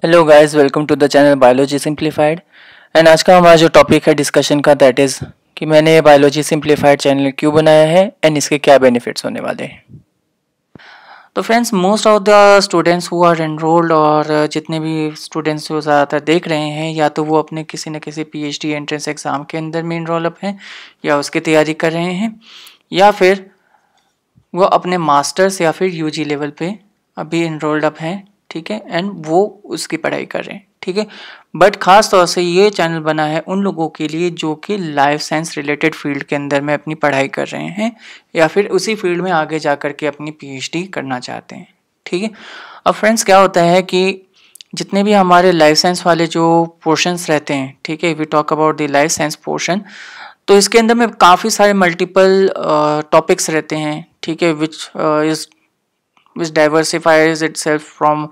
hello guys welcome to the channel biology simplified and आज का हमारा जो टॉपिक है डिस्कशन का दैट इज़ कि मैंने ये बायोलॉजी सिंप्लीफाइड चैनल क्यों बनाया है एंड इसके क्या बेनिफिट्स होने वाले हैं तो friends most of the students who are enrolled और uh, जितने भी स्टूडेंट्स जो ज़्यादातर देख रहे हैं या तो वो अपने किसी न किसी पीएचडी एंट्रेंस एग्ज़ाम के अंदर में इनरोल अप हैं या उसकी तैयारी कर रहे हैं या फिर वो अपने मास्टर्स या फिर यूजी लेवल पे अभी इनरोल्ड अप हैं ठीक है एंड वो उसकी पढ़ाई कर रहे हैं ठीक है बट खास तौर से ये चैनल बना है उन लोगों के लिए जो कि लाइफ साइंस रिलेटेड फील्ड के अंदर में अपनी पढ़ाई कर रहे हैं या फिर उसी फील्ड में आगे जा कर के अपनी पी करना चाहते हैं ठीक है अब फ्रेंड्स क्या होता है कि जितने भी हमारे लाइफ साइंस वाले जो पोर्शंस रहते हैं ठीक है we talk about the life science portion तो इसके अंदर में काफ़ी सारे मल्टीपल टॉपिक्स रहते हैं ठीक है which is which diversifies itself from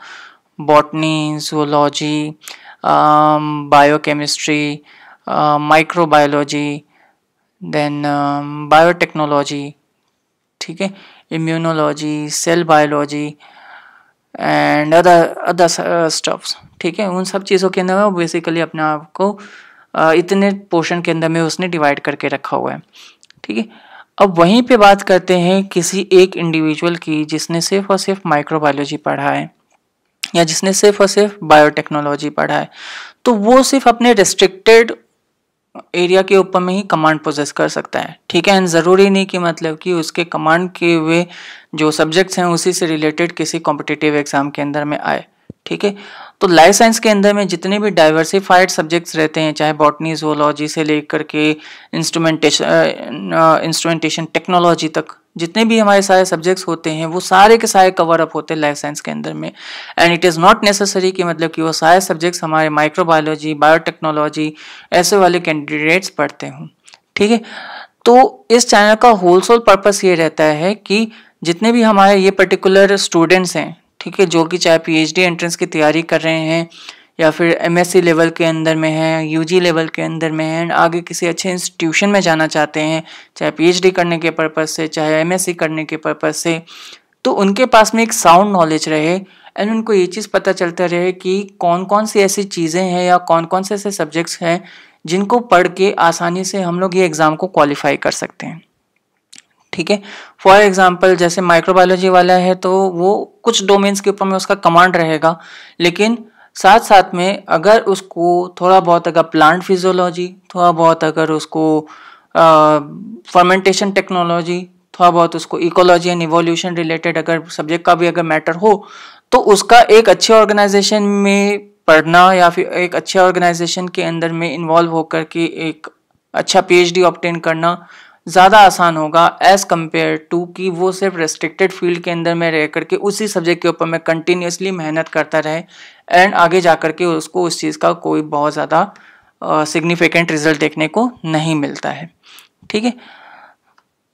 botany zoology biochemistry microbiology then um, uh, um ठीक है immunology cell biology and other other stuffs ठीक है उन सब चीज़ों के अंदर वो बेसिकली अपने आप को uh, इतने पोर्शन के अंदर में उसने डिवाइड करके रखा हुआ है ठीक है अब वहीं पे बात करते हैं किसी एक इंडिविजुअल की जिसने सिर्फ और सिर्फ माइक्रोबायोलॉजी पढ़ा है या जिसने सिर्फ और सिर्फ बायोटेक्नोलॉजी पढ़ा है तो वो सिर्फ अपने रिस्ट्रिक्टेड एरिया के ऊपर में ही कमांड प्रोसेस कर सकता है ठीक है एंड ज़रूरी नहीं कि मतलब कि उसके कमांड किए हुए जो सब्जेक्ट्स हैं उसी से रिलेटेड किसी कॉम्पिटिटिव एग्जाम के अंदर में आए ठीक है तो लाइफ साइंस के अंदर में जितने भी डाइवर्सिफाइड सब्जेक्ट्स रहते हैं चाहे बॉटनी जोलॉजी से लेकर के इंस्ट्रूमेंटेशन इंस्ट्रूमेंटेशन टेक्नोलॉजी तक जितने भी हमारे सारे सब्जेक्ट्स होते हैं वो सारे के सारे कवर अप होते हैं लाइफ साइंस के अंदर में and it is not necessary कि मतलब कि वो सारे सब्जेक्ट्स हमारे माइक्रोबायोलॉजी बायोटेक्नोलॉजी ऐसे वाले कैंडिडेट्स पढ़ते हों ठीक है तो इस चैनल का होल सोल पर्पज़ ये रहता है कि जितने भी हमारे ये पर्टिकुलर स्टूडेंट्स हैं ठीक है जो कि चाहे पी एंट्रेंस की तैयारी कर रहे हैं या फिर एम लेवल के अंदर में है जी लेवल के अंदर में है आगे किसी अच्छे इंस्टीट्यूशन में जाना चाहते हैं चाहे पी करने के पर्पज़ से चाहे एम करने के पर्पज़ से तो उनके पास में एक साउंड नॉलेज रहे एंड उनको ये चीज़ पता चलता रहे कि कौन कौन सी ऐसी चीज़ें हैं या कौन कौन से ऐसे सब्जेक्ट्स हैं जिनको पढ़ के आसानी से हम लोग ये एग्ज़ाम को क्वालिफाई कर सकते हैं ठीक है फॉर एग्जाम्पल जैसे माइक्रोबायोलॉजी वाला है तो वो कुछ डोमेन्स के ऊपर में उसका कमांड रहेगा लेकिन साथ साथ में अगर उसको थोड़ा बहुत अगर प्लांट फिजियोलॉजी थोड़ा बहुत अगर उसको फर्मेंटेशन टेक्नोलॉजी थोड़ा बहुत उसको इकोलॉजी एंड इवोल्यूशन रिलेटेड अगर सब्जेक्ट का भी अगर मैटर हो तो उसका एक अच्छे ऑर्गेनाइजेशन में पढ़ना या फिर एक अच्छे ऑर्गेनाइजेशन के अंदर में इन्वॉल्व होकर के एक अच्छा पीएचडी ऑप्टेन करना ज़्यादा आसान होगा एज़ कम्पेयर टू कि वो सिर्फ रेस्ट्रिक्टेड फील्ड के अंदर में रह करके उसी सब्जेक्ट के ऊपर मैं कंटिन्यूसली मेहनत करता रहे एंड आगे जा करके उसको उस चीज़ का कोई बहुत ज़्यादा सिग्निफिकेंट रिजल्ट देखने को नहीं मिलता है ठीक है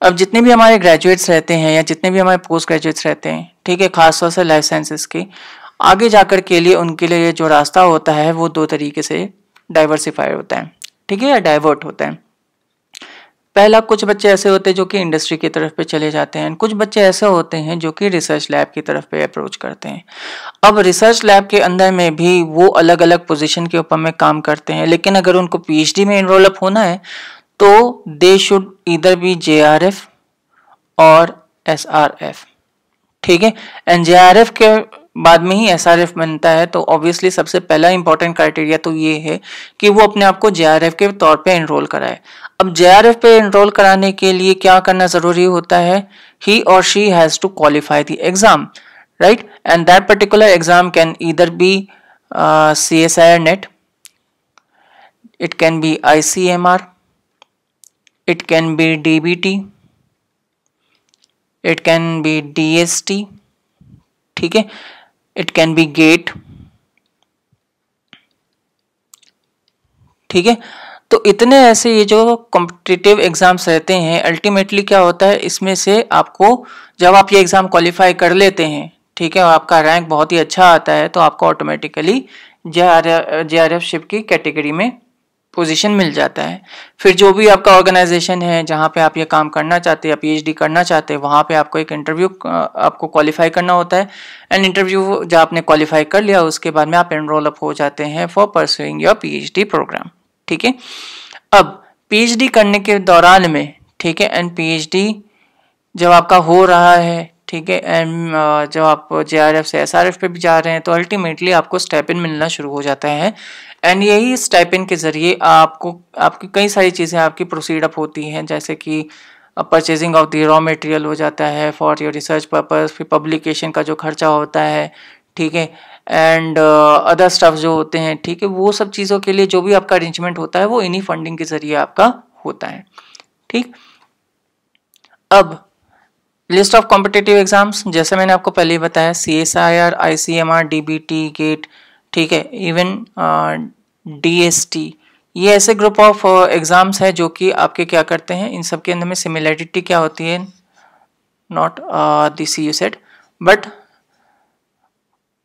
अब जितने भी हमारे ग्रेजुएट्स रहते हैं या जितने भी हमारे पोस्ट ग्रेजुएट्स रहते हैं ठीक है खासतौर से लाइफ साइंसेस के आगे जाकर के लिए उनके लिए जो रास्ता होता है वो दो तरीके से डाइवर्सिफाई होता है ठीक है या डाइवर्ट होता है पहला कुछ बच्चे ऐसे होते हैं जो कि इंडस्ट्री की तरफ पे चले जाते हैं कुछ बच्चे ऐसे होते हैं जो कि रिसर्च लैब की तरफ पे अप्रोच करते हैं अब रिसर्च लैब के अंदर में भी वो अलग अलग पोजीशन के ऊपर में काम करते हैं लेकिन अगर उनको पीएचडी में इनरोल अप होना है तो दे शुड इधर बी जे और एस ठीक है एन के बाद में ही एस बनता है तो ऑब्वियसली सबसे पहला इंपॉर्टेंट क्राइटेरिया तो ये है कि वो अपने आप को जे के तौर पे एनरोल कराए अब जे पे एनरोल कराने के लिए क्या करना ज़रूरी होता है ही और she has to qualify the exam right and that particular exam can either be C S I R NET can be be uh, ICMR, it can be DBT, it can be DST, ठीक है it can be gate ठीक है तो इतने ऐसे ये जो competitive exams रहते हैं अल्टीमेटली क्या होता है इसमें से आपको जब आप ये एग्ज़ाम क्वालिफाई कर लेते हैं ठीक है और आपका रैंक बहुत ही अच्छा आता है तो आपको automatically J R F ship की कैटेगरी में पोजीशन मिल जाता है फिर जो भी आपका ऑर्गेनाइजेशन है जहाँ पे आप ये काम करना चाहते हैं या पीएचडी करना चाहते हैं वहाँ पे आपको एक इंटरव्यू आपको क्वालिफाई करना होता है एंड इंटरव्यू जब आपने क्वालिफाई कर लिया उसके बाद में आप एनरोल अप हो जाते हैं for pursuing your PhD program ठीक है अब पीएचडी करने के दौरान में ठीक है एंड पी जब आपका हो रहा है ठीक है एंड uh, जब आप जे आर एफ से एस आर एफ पे भी जा रहे हैं तो अल्टीमेटली आपको स्टेपिन मिलना शुरू हो जाता है एंड यही स्टेपिन के ज़रिए आपको आपकी कई सारी चीज़ें आपकी प्रोसीड अप होती हैं जैसे कि purchasing of the raw material हो जाता है फॉर योर रिसर्च पर्पज़ फिर पब्लिकेशन का जो खर्चा होता है ठीक है एंड अदर स्टफ जो होते हैं ठीक है वो सब चीज़ों के लिए जो भी आपका अरेंजमेंट होता है वो इन्हीं फंडिंग के ज़रिए आपका होता है ठीक अब लिस्ट ऑफ कॉम्पिटेटिव एग्जाम्स जैसे मैंने आपको पहले ही बताया C S I R I C M R D B T GATE ठीक है इवन डी एस टी ये ऐसे ग्रुप ऑफ एग्ज़ाम्स हैं जो कि आपके क्या करते हैं इन सब के अंदर में सिमिलैरिटी क्या होती है not the C U set but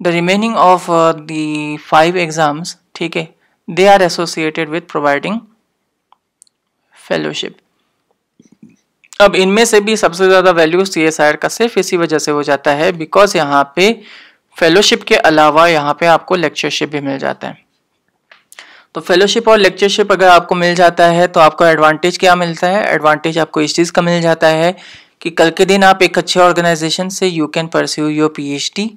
the remaining of the five exams ठीक है they are associated with providing fellowship अब इनमें से भी सबसे ज़्यादा value C S I R का सिर्फ इसी वजह से हो जाता है बिकॉज यहाँ पे फेलोशिप के अलावा यहाँ पे आपको लेक्चरशिप भी मिल जाता है तो फेलोशिप और लेक्चरशिप अगर आपको मिल जाता है तो आपको एडवांटेज क्या मिलता है एडवांटेज आपको इस चीज़ का मिल जाता है कि कल के दिन आप एक अच्छे ऑर्गेनाइजेशन से you can pursue your P H D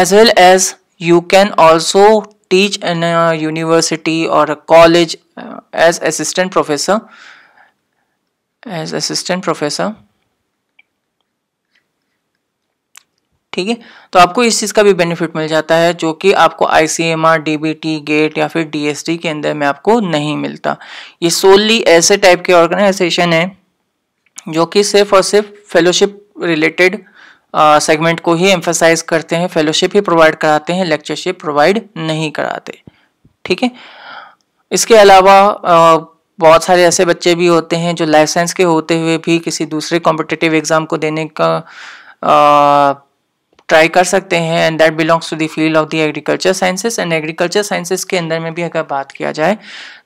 as well as you can also teach in university और college as assistant professor as assistant professor ठीक है तो आपको इस चीज़ का भी बेनिफिट मिल जाता है जो कि आपको I C M R D B T GATE या फिर डी एस टी के अंदर में आपको नहीं मिलता ये सोलली ऐसे टाइप के ऑर्गेनाइजेशन है जो कि सिर्फ और सिर्फ फेलोशिप रिलेटेड सेगमेंट को ही एम्फोसाइज करते हैं फेलोशिप ही प्रोवाइड कराते हैं लेक्चरशिप प्रोवाइड नहीं कराते ठीक है इसके अलावा बहुत सारे ऐसे बच्चे भी होते हैं जो लाइसेंस के होते हुए भी किसी दूसरे कॉम्पिटिटिव एग्ज़ाम को देने का ट्राई कर सकते हैं and that belongs to the field of the agriculture sciences and agriculture sciences के अंदर में भी अगर बात किया जाए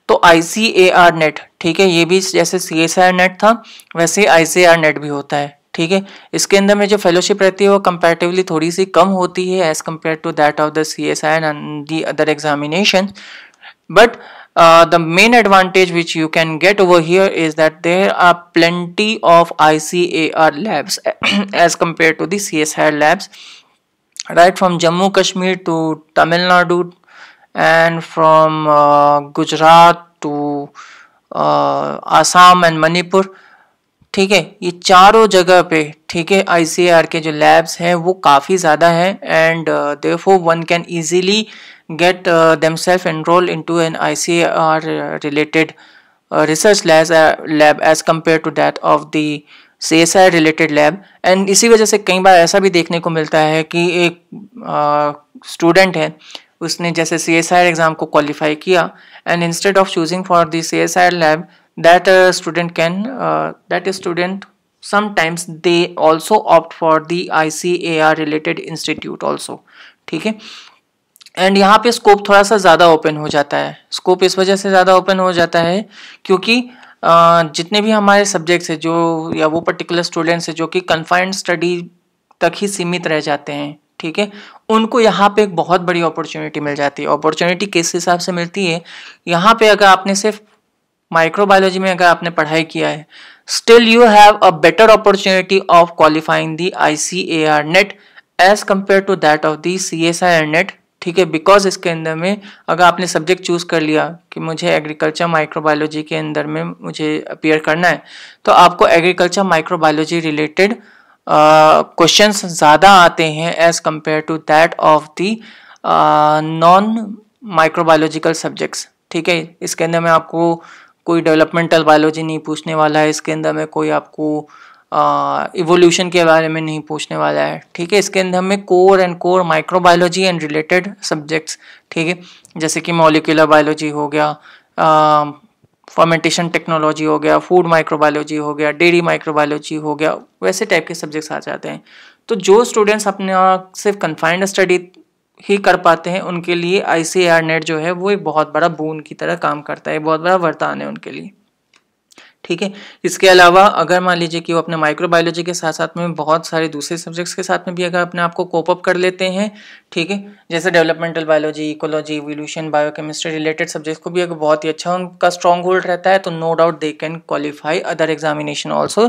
तो आई सी ए आर नेट ठीक है ये भी जैसे सी एस आर नेट था वैसे आई सी आर नेट भी होता है ठीक है इसके अंदर में जो फेलोशिप रहती है वो कंपेरेटिवली थोड़ी सी कम होती है as compare to that of the C S I and the other examination but uh, the main advantage which you can get over here is that there are plenty of ICAR labs as compared to the CSIR labs right from Jammu Kashmir to Tamil Nadu and from uh, Gujarat to uh, Assam and Manipur ठीक है ये चारों जगह पे ठीक है आई के जो लैब्स हैं वो काफ़ी ज़्यादा हैं and therefore one can easily get uh, themselves enrolled into an ICR uh, related uh, research labs, uh, lab as compared to that of the C S I related lab and इसी वजह से कई बार ऐसा भी देखने को मिलता है कि एक स्टूडेंट uh, है उसने जैसे सी एस आई एग्ज़ाम को क्वालिफाई किया and instead of choosing for the C S I lab that student can that student sometimes they also opt for the I C A R related institute also ठीक है and यहाँ पे scope थोड़ा सा ज़्यादा open हो जाता है स्कोप इस वजह से ज़्यादा ओपन हो जाता है क्योंकि जितने भी हमारे सब्जेक्ट्स हैं जो या वो पर्टिकुलर स्टूडेंट्स हैं जो कि कन्फाइंड स्टडी तक ही सीमित रह जाते हैं ठीक है उनको यहाँ पे एक बहुत बड़ी अपॉर्चुनिटी मिल जाती है अपॉर्चुनिटी किस हिसाब से मिलती है यहाँ पे अगर आपने सिर्फ माइक्रोबायोलॉजी में अगर आपने पढ़ाई किया है still you have a better opportunity of qualifying the I C A R NET as compare to that of the C S I R NET ठीक है बिकॉज इसके अंदर में अगर आपने सब्जेक्ट चूज़ कर लिया कि मुझे एग्रीकल्चर माइक्रोबायोलॉजी के अंदर में मुझे अपियर करना है तो आपको एग्रीकल्चर माइक्रोबायोलॉजी रिलेटेड क्वेश्चन ज़्यादा आते हैं as compare to that of the non microbiological subjects ठीक है इसके अंदर में आपको कोई डेवलपमेंटल बायोलॉजी नहीं पूछने वाला है इसके अंदर में कोई आपको इवोल्यूशन के बारे में नहीं पूछने वाला है ठीक है इसके अंदर हमें core and core microbiology and related subjects ठीक है जैसे कि मोलिकुलर बायोलॉजी हो गया फर्मेंटेशन टेक्नोलॉजी हो गया फूड माइक्रोबायोलॉजी हो गया डेयरी माइक्रोबायोलॉजी हो गया वैसे टाइप के सब्जेक्ट्स आ जाते हैं तो जो स्टूडेंट्स अपने सिर्फ कन्फाइंड स्टडी ही कर पाते हैं उनके लिए आई नेट जो है वो एक बहुत बड़ा बून की तरह काम करता है बहुत बड़ा वरदान है उनके लिए ठीक है इसके अलावा अगर मान लीजिए कि वो अपने माइक्रोबायोलॉजी के साथ साथ में बहुत सारे दूसरे सब्जेक्ट्स के साथ में भी अगर अपने आप को कोप अप कर लेते हैं ठीक है जैसे developmental biology ecology evolution biochemistry related subjects को भी अगर बहुत ही अच्छा उनका स्ट्रॉन्ग होल्ड रहता है तो no doubt they can qualify other examination also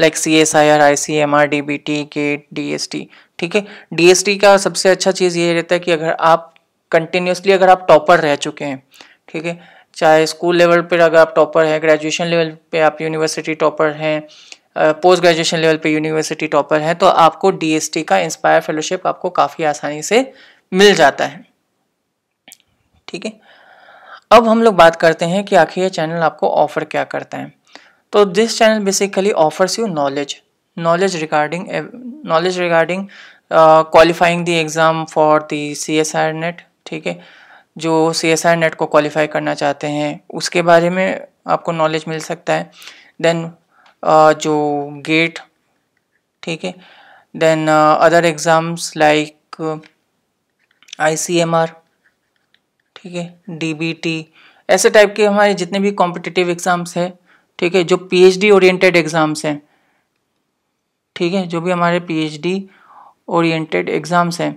like C S I R I C M R D B T के डी एस टी ठीक है डी एस टी का सबसे अच्छा चीज़ ये रहता है कि अगर आप कंटिन्यूसली अगर आप टॉपर रह चुके हैं ठीक है चाहे स्कूल लेवल पर अगर आप टॉपर हैं ग्रेजुएशन लेवल पे आप यूनिवर्सिटी टॉपर हैं पोस्ट ग्रेजुएशन लेवल पे यूनिवर्सिटी टॉपर हैं तो आपको डीएसटी का इंस्पायर फेलोशिप आपको काफ़ी आसानी से मिल जाता है ठीक है अब हम लोग बात करते हैं कि आखिर ये चैनल आपको ऑफर क्या करता है तो this channel basically offers you knowledge knowledge regarding knowledge regarding qualifying the exam for the C S R NET ठीक है जो सी एस आई नेट को क्वालिफाई करना चाहते हैं उसके बारे में आपको नॉलेज मिल सकता है देन uh, जो गेट ठीक है then other exams like I C M R ठीक है डी बी टी ऐसे टाइप के हमारे जितने भी कॉम्पिटिटिव एग्ज़ाम्स हैं ठीक है जो P H D oriented exams हैं ठीक है जो भी हमारे P H D oriented exams हैं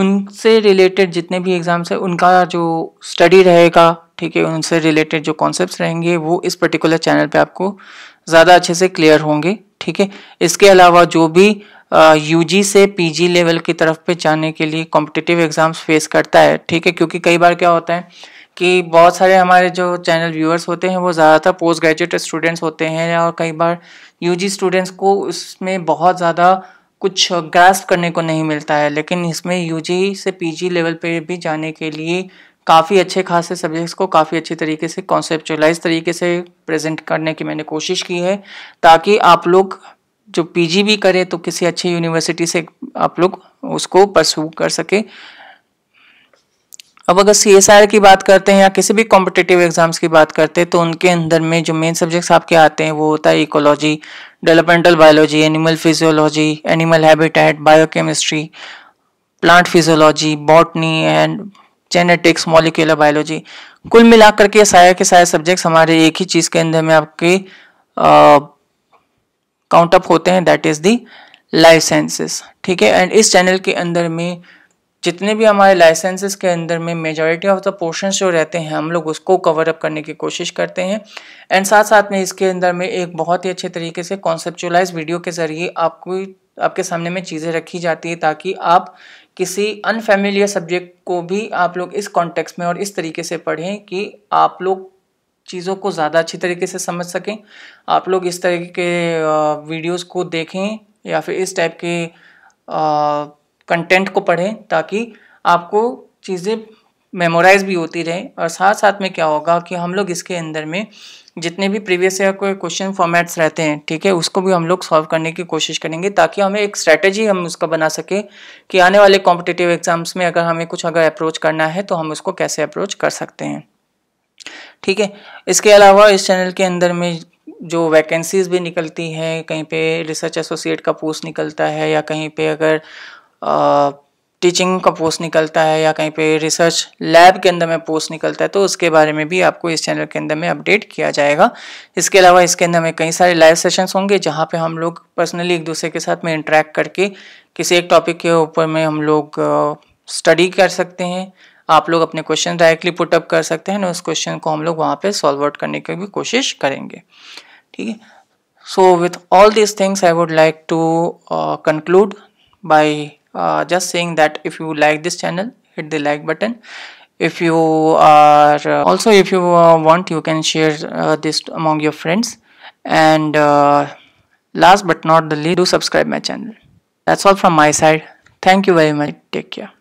उनसे रिलेटेड जितने भी एग्ज़ाम्स हैं उनका जो स्टडी रहेगा ठीक है उनसे रिलेटेड जो कॉन्सेप्ट्स रहेंगे वो इस पर्टिकुलर चैनल पे आपको ज़्यादा अच्छे से क्लियर होंगे ठीक है इसके अलावा जो भी यू uh, से पीजी लेवल की तरफ पे जाने के लिए कॉम्पिटिटिव एग्ज़ाम्स फेस करता है ठीक है क्योंकि कई बार क्या होता है कि बहुत सारे हमारे जो चैनल व्यूअर्स होते हैं वो ज़्यादातर पोस्ट ग्रेजुएट स्टूडेंट्स होते हैं और कई बार यूजी स्टूडेंट्स को उसमें बहुत ज़्यादा कुछ ग्रास्प करने को नहीं मिलता है लेकिन इसमें यू से पी लेवल पर भी जाने के लिए काफ़ी अच्छे खासे सब्जेक्ट्स को काफ़ी अच्छे तरीके से कॉन्सेप्चुलाइज तरीके से प्रेजेंट करने की मैंने कोशिश की है ताकि आप लोग जो पीजी भी करें तो किसी अच्छी यूनिवर्सिटी से आप लोग उसको परसू कर सकें अब अगर सी एस आर की बात करते हैं या किसी भी कॉम्पिटेटिव एग्जाम्स की बात करते हैं तो उनके अंदर में जो मेन सब्जेक्ट्स आपके आते हैं वो होता है ecology developmental biology animal physiology animal habitat biochemistry plant physiology botany and genetics molecular biology कुल मिलाकर के सारे के सारे सब्जेक्ट्स हमारे एक ही चीज़ के अंदर में आपके काउंटअप होते हैं that is the life sciences ठीक है एंड इस चैनल के अंदर में जितने भी हमारे लाइसेंसेस के अंदर में मेजॉरिटी ऑफ द पोर्शन जो रहते हैं हम लोग उसको कवर अप करने की कोशिश करते हैं एंड साथ साथ में इसके अंदर में एक बहुत ही अच्छे तरीके से कॉन्सेप्चुलाइज वीडियो के ज़रिए आपको आपके सामने में चीज़ें रखी जाती है ताकि आप किसी अनफेमिलियर सब्जेक्ट को भी आप लोग इस कॉन्टेक्स में और इस तरीके से पढ़ें कि आप लोग चीज़ों को ज़्यादा अच्छी तरीके से समझ सकें आप लोग इस तरीके के वीडियोस को देखें या फिर इस टाइप के कंटेंट को पढ़ें ताकि आपको चीज़ें मेमोराइज भी होती रहे और साथ साथ में क्या होगा कि हम लोग इसके अंदर में जितने भी प्रीवियस ईयर के क्वेश्चन फॉर्मेट्स रहते हैं ठीक है उसको भी हम लोग सॉल्व करने की कोशिश करेंगे ताकि हमें एक स्ट्रैटेजी हम उसका बना सके कि आने वाले कॉम्पिटिटिव एग्जाम्स में अगर हमें कुछ अगर अप्रोच करना है तो हम उसको कैसे अप्रोच कर सकते हैं ठीक है इसके अलावा इस चैनल के अंदर में जो वैकेंसीज़ भी निकलती हैं कहीं पे रिसर्च एसोसिएट का पोस्ट निकलता है या कहीं पे अगर टीचिंग का पोस्ट निकलता है या कहीं पे रिसर्च लैब के अंदर में पोस्ट निकलता है तो उसके बारे में भी आपको इस चैनल के अंदर में अपडेट किया जाएगा इसके अलावा इसके अंदर में कई सारे लाइव सेशंस होंगे जहाँ पे हम लोग पर्सनली एक दूसरे के साथ में इंटरेक्ट करके किसी एक टॉपिक के ऊपर में हम लोग स्टडी कर सकते हैं आप लोग अपने क्वेश्चन डायरेक्टली पुटअप कर सकते हैं उस क्वेश्चन को हम लोग वहाँ पर सॉल्व आउट करने की भी कोशिश करेंगे ठीक है so with all this things I would like to conclude by Uh, just saying that if you like this channel hit the like button if you are uh, also if you uh, want you can share uh, this among your friends and uh, last but not the least do subscribe my channel that's all from my side thank you very much take care